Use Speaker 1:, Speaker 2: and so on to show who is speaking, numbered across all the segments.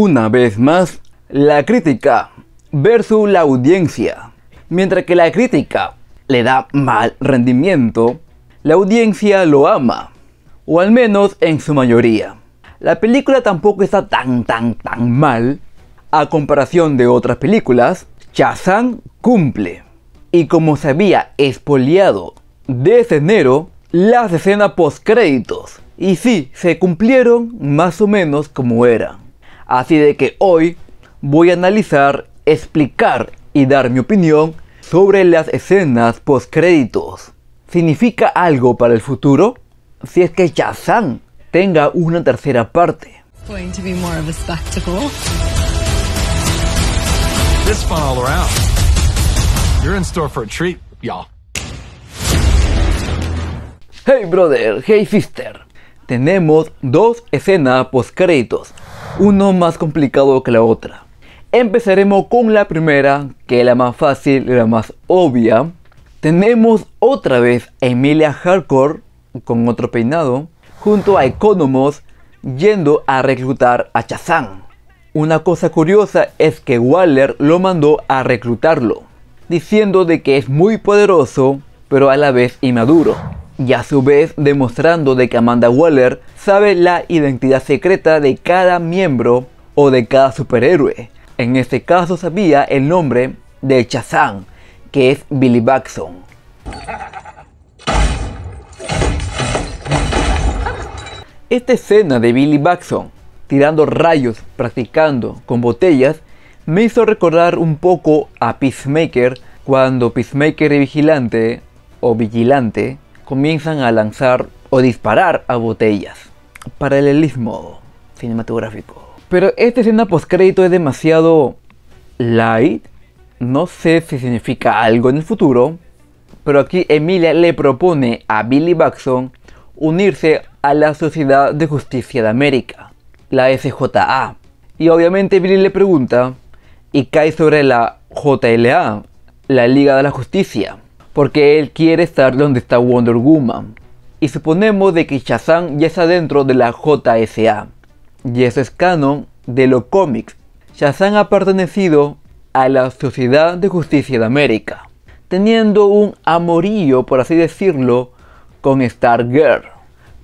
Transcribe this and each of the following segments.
Speaker 1: una vez más la crítica versus la audiencia. Mientras que la crítica le da mal rendimiento, la audiencia lo ama, o al menos en su mayoría. La película tampoco está tan tan tan mal a comparación de otras películas, Shazam cumple. Y como se había espoliado desde enero, las escenas post créditos. Y sí, se cumplieron más o menos como eran. Así de que hoy voy a analizar, explicar y dar mi opinión sobre las escenas postcréditos. ¿Significa algo para el futuro? Si es que Shazam tenga una tercera parte. Hey brother, hey sister. Tenemos dos escenas postcréditos uno más complicado que la otra. Empezaremos con la primera, que es la más fácil y la más obvia. Tenemos otra vez a Emilia Hardcore con otro peinado, junto a Economos yendo a reclutar a Chazán. Una cosa curiosa es que Waller lo mandó a reclutarlo, diciendo de que es muy poderoso, pero a la vez inmaduro y a su vez demostrando de que Amanda Waller sabe la identidad secreta de cada miembro o de cada superhéroe. En este caso sabía el nombre de Shazam, que es Billy Batson. Esta escena de Billy Batson tirando rayos, practicando con botellas, me hizo recordar un poco a Peacemaker cuando Peacemaker y Vigilante, o Vigilante, comienzan a lanzar o disparar a botellas. Paralelismo cinematográfico. Pero esta escena postcrédito es demasiado light. No sé si significa algo en el futuro. Pero aquí Emilia le propone a Billy Baxon unirse a la Sociedad de Justicia de América, la SJA. Y obviamente Billy le pregunta y cae sobre la JLA, la Liga de la Justicia porque él quiere estar donde está Wonder Woman. Y suponemos de que Shazam ya está dentro de la JSA. Y eso es canon de los cómics. Shazam ha pertenecido a la Sociedad de Justicia de América, teniendo un amorillo, por así decirlo, con Girl.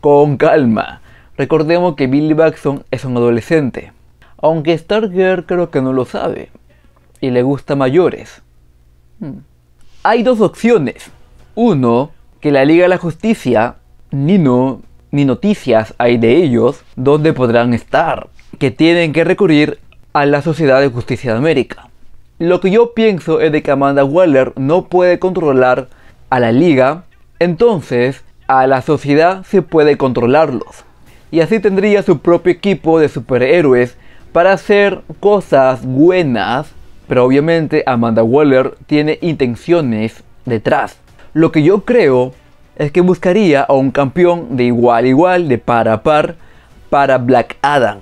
Speaker 1: Con calma, recordemos que Billy Batson es un adolescente, aunque Stargirl creo que no lo sabe y le gusta mayores. Hmm. Hay dos opciones. Uno, que la Liga de la Justicia, ni no, ni noticias hay de ellos, donde podrán estar, que tienen que recurrir a la Sociedad de Justicia de América. Lo que yo pienso es de que Amanda Waller no puede controlar a la Liga, entonces a la sociedad se puede controlarlos. Y así tendría su propio equipo de superhéroes para hacer cosas buenas pero obviamente Amanda Waller tiene intenciones detrás. Lo que yo creo es que buscaría a un campeón de igual a igual, de par a par, para Black Adam.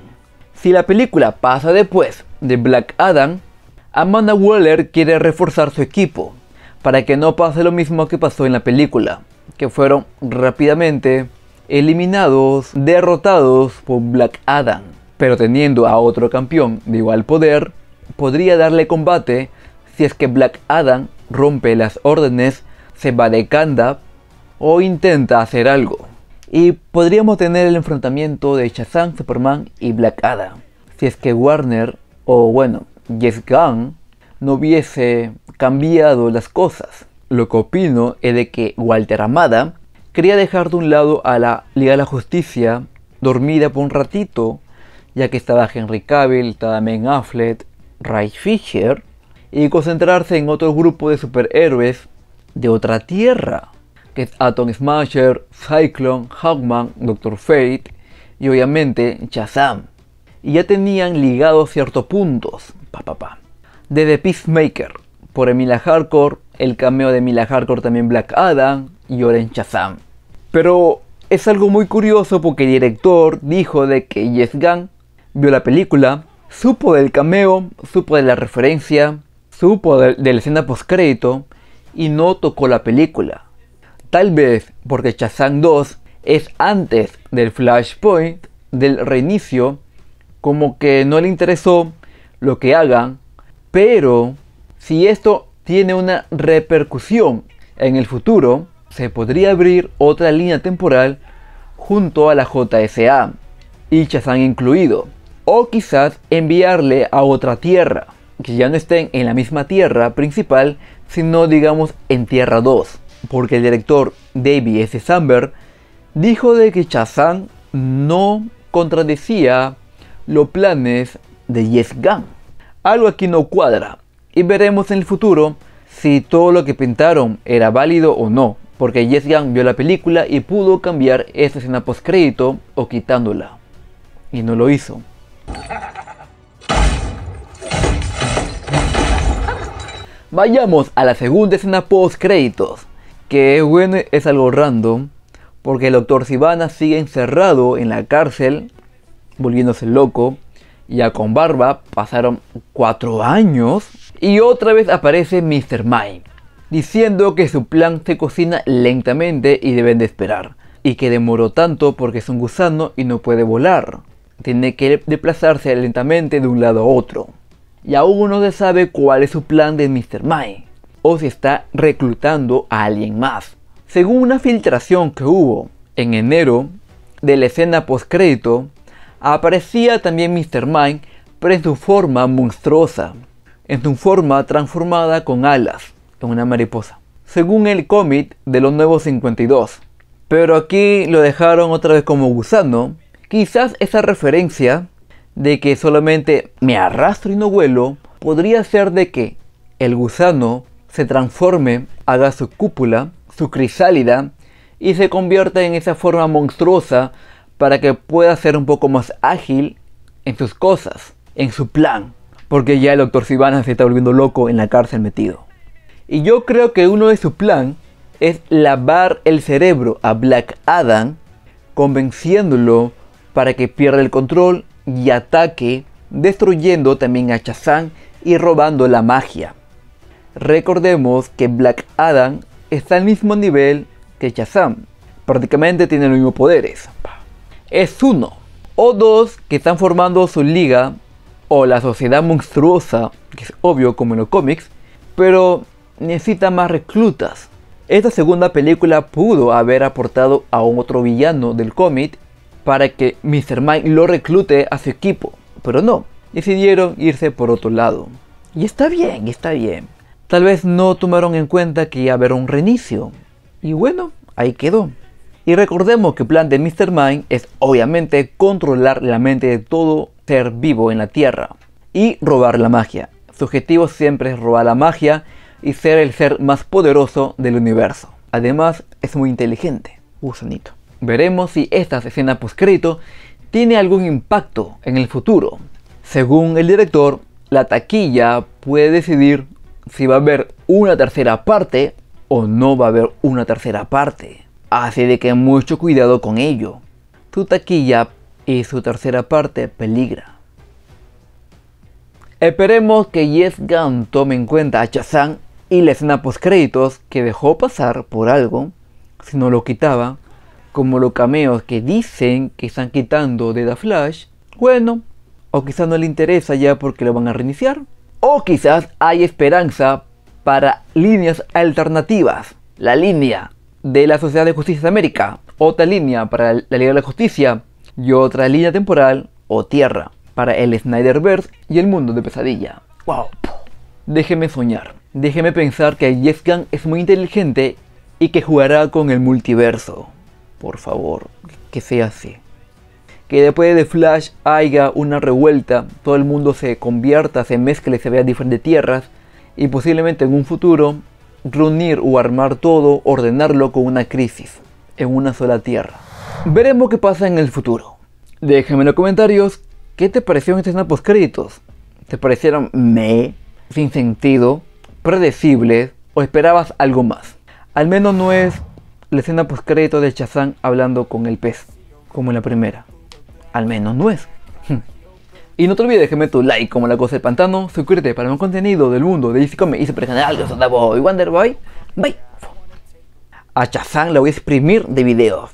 Speaker 1: Si la película pasa después de Black Adam, Amanda Waller quiere reforzar su equipo para que no pase lo mismo que pasó en la película, que fueron rápidamente eliminados, derrotados por Black Adam, pero teniendo a otro campeón de igual poder podría darle combate si es que Black Adam rompe las órdenes, se va de Kanda o intenta hacer algo. Y podríamos tener el enfrentamiento de Shazam, Superman y Black Adam. Si es que Warner o bueno, Yes Gun no hubiese cambiado las cosas. Lo que opino es de que Walter Amada quería dejar de un lado a la Liga de la Justicia dormida por un ratito, ya que estaba Henry Cavill, estaba Affleck, Ray Fisher y concentrarse en otro grupo de superhéroes de otra tierra, que es Atom Smasher, Cyclone, Hawkman, Doctor Fate y obviamente Shazam. Y ya tenían ligados ciertos puntos, pa, pa, pa. Desde Peacemaker, por Emilia Hardcore, el cameo de Emilia Hardcore también Black Adam y Oren Shazam. Pero es algo muy curioso porque el director dijo de que Yes Gunn vio la película supo del cameo, supo de la referencia, supo de, la escena postcrédito y no tocó la película. Tal vez porque Shazam 2 es antes del flashpoint, del reinicio, como que no le interesó lo que hagan, pero si esto tiene una repercusión en el futuro, se podría abrir otra línea temporal junto a la JSA y Shazam incluido o quizás enviarle a otra tierra, que ya no estén en la misma tierra principal, sino digamos en Tierra 2, porque el director David S. Samberg dijo de que Chazan no contradecía los planes de Yes Gun. Algo aquí no cuadra y veremos en el futuro si todo lo que pintaron era válido o no, porque Yes Gun vio la película y pudo cambiar esa escena postcrédito o quitándola. Y no lo hizo. Vayamos a la segunda escena post créditos, que bueno, es algo random, porque el doctor Sivana sigue encerrado en la cárcel, volviéndose loco, ya con barba, pasaron cuatro años, y otra vez aparece Mr. Mind diciendo que su plan se cocina lentamente y deben de esperar, y que demoró tanto porque es un gusano y no puede volar. Tiene que desplazarse lentamente de un lado a otro. Y aún no se sabe cuál es su plan de Mr. Mind O si está reclutando a alguien más. Según una filtración que hubo en enero de la escena postcrédito, aparecía también Mr. Mind pero en su forma monstruosa, en su forma transformada con alas, Con una mariposa, según el cómic de los Nuevos 52. Pero aquí lo dejaron otra vez como gusano, Quizás esa referencia de que solamente me arrastro y no vuelo podría ser de que el gusano se transforme, haga su cúpula, su crisálida y se convierta en esa forma monstruosa para que pueda ser un poco más ágil en sus cosas, en su plan, porque ya el doctor Sivana se está volviendo loco en la cárcel metido. Y yo creo que uno de su plan es lavar el cerebro a Black Adam, convenciéndolo para que pierda el control y ataque, destruyendo también a Shazam y robando la magia. Recordemos que Black Adam está al mismo nivel que Shazam, prácticamente tiene los mismos poderes. Es uno o dos que están formando su liga o la sociedad monstruosa, que es obvio como en los cómics, pero necesita más reclutas. Esta segunda película pudo haber aportado a un otro villano del cómic para que Mr. Mind lo reclute a su equipo, pero no, decidieron irse por otro lado. Y está bien, está bien. Tal vez no tomaron en cuenta que iba a haber un reinicio. Y bueno, ahí quedó. Y recordemos que el plan de Mr. Mind es obviamente controlar la mente de todo ser vivo en la Tierra y robar la magia. Su objetivo siempre es robar la magia y ser el ser más poderoso del universo. Además, es muy inteligente, gusanito veremos si esta escena postcrédito tiene algún impacto en el futuro. Según el director, la taquilla puede decidir si va a haber una tercera parte o no va a haber una tercera parte. Así de que mucho cuidado con ello. Tu taquilla y su tercera parte peligra. Esperemos que Yes Gun tome en cuenta a Chazan y la escena post que dejó pasar por algo, si no lo quitaba, como los cameos que dicen que están quitando de da Flash, bueno, o quizás no le interesa ya porque lo van a reiniciar, o quizás hay esperanza para líneas alternativas. La línea de la Sociedad de Justicia de América, otra línea para la Liga de la Justicia y otra línea temporal o tierra para el Snyderverse y el mundo de pesadilla. ¡Wow! Déjeme soñar. Déjeme pensar que Jeff Gunn es muy inteligente y que jugará con el multiverso por favor, que sea así. Que después de Flash haya una revuelta, todo el mundo se convierta, se mezcle, se vea diferentes tierras y posiblemente en un futuro reunir o armar todo, ordenarlo con una crisis en una sola tierra. Veremos qué pasa en el futuro. Déjenme en los comentarios qué te pareció estos esta créditos. ¿Te parecieron me, sin sentido, predecibles o esperabas algo más? Al menos no es la escena postcrédito de Chazán hablando con el pez, como en la primera. Al menos no es. y no te olvides de tu like como la cosa del pantano, suscríbete para más contenido del mundo de DC Comics y General, yo soy Boy, Wonder Bye. A Chazán la voy a exprimir de video.